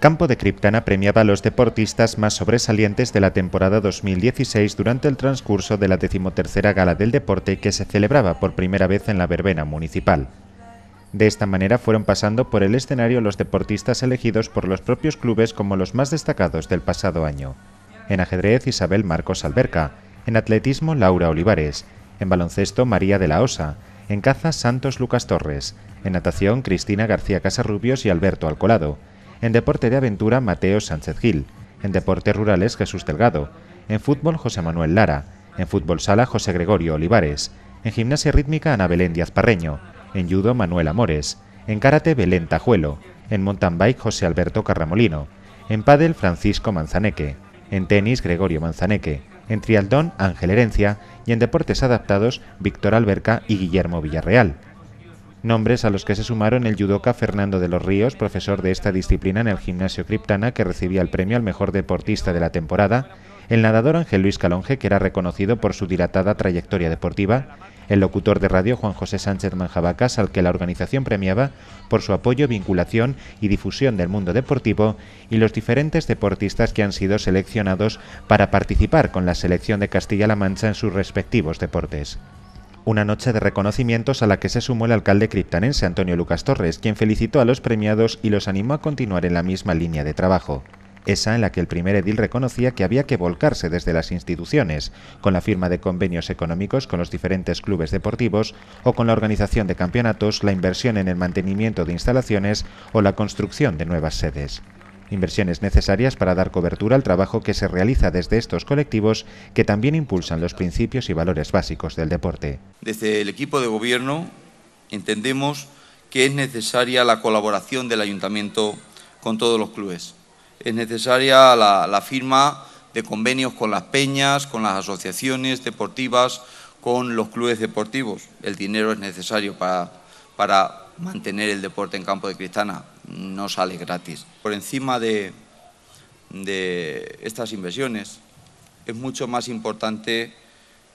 Campo de Criptana premiaba a los deportistas más sobresalientes de la temporada 2016 durante el transcurso de la decimotercera Gala del Deporte que se celebraba por primera vez en la verbena municipal. De esta manera fueron pasando por el escenario los deportistas elegidos por los propios clubes como los más destacados del pasado año. En ajedrez Isabel Marcos Alberca, en atletismo Laura Olivares, en baloncesto María de la Osa, en caza Santos Lucas Torres, en natación Cristina García Casarrubios y Alberto Alcolado, en deporte de aventura Mateo Sánchez Gil, en deportes rurales Jesús Delgado, en fútbol José Manuel Lara, en fútbol sala José Gregorio Olivares, en gimnasia rítmica Ana Belén Díaz Parreño, en judo Manuel Amores, en karate Belén Tajuelo, en mountain bike José Alberto Carramolino, en Padel Francisco Manzaneque, en tenis Gregorio Manzaneque, en trialdón Ángel Herencia y en deportes adaptados Víctor Alberca y Guillermo Villarreal nombres a los que se sumaron el judoka Fernando de los Ríos, profesor de esta disciplina en el gimnasio Criptana, que recibía el premio al mejor deportista de la temporada, el nadador Ángel Luis Calonge, que era reconocido por su dilatada trayectoria deportiva, el locutor de radio Juan José Sánchez Manjabacas, al que la organización premiaba por su apoyo, vinculación y difusión del mundo deportivo, y los diferentes deportistas que han sido seleccionados para participar con la selección de Castilla-La Mancha en sus respectivos deportes. Una noche de reconocimientos a la que se sumó el alcalde criptanense Antonio Lucas Torres, quien felicitó a los premiados y los animó a continuar en la misma línea de trabajo esa en la que el primer edil reconocía que había que volcarse desde las instituciones, con la firma de convenios económicos con los diferentes clubes deportivos o con la organización de campeonatos, la inversión en el mantenimiento de instalaciones o la construcción de nuevas sedes inversiones necesarias para dar cobertura al trabajo que se realiza desde estos colectivos que también impulsan los principios y valores básicos del deporte. Desde el equipo de gobierno entendemos que es necesaria la colaboración del ayuntamiento con todos los clubes. Es necesaria la, firma de convenios con las peñas, con las asociaciones deportivas, con los clubes deportivos. El dinero es necesario para, para mantener el deporte en campo de Cristana no sale gratis. Por encima de, estas inversiones es mucho más importante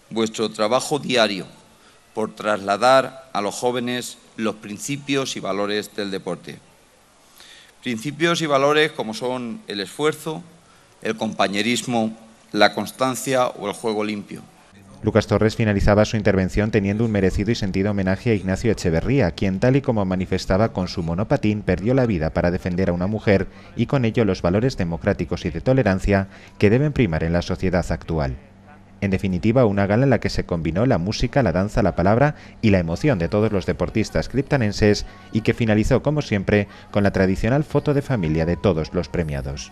vuestro trabajo diario por trasladar a los jóvenes los principios y valores del deporte. Principios y valores como son el esfuerzo, el compañerismo, la constancia o el juego limpio. Lucas Torres finalizaba su intervención teniendo un merecido y sentido homenaje a Ignacio Echeverría, quien tal y como manifestaba con su monopatín perdió la vida para defender a una mujer y con ello los valores democráticos y de tolerancia que deben primar en la sociedad actual. En definitiva, una gala en la que se combinó la música, la danza, la palabra y la emoción de todos los deportistas criptanenses y que finalizó, como siempre, con la tradicional foto de familia de todos los premiados.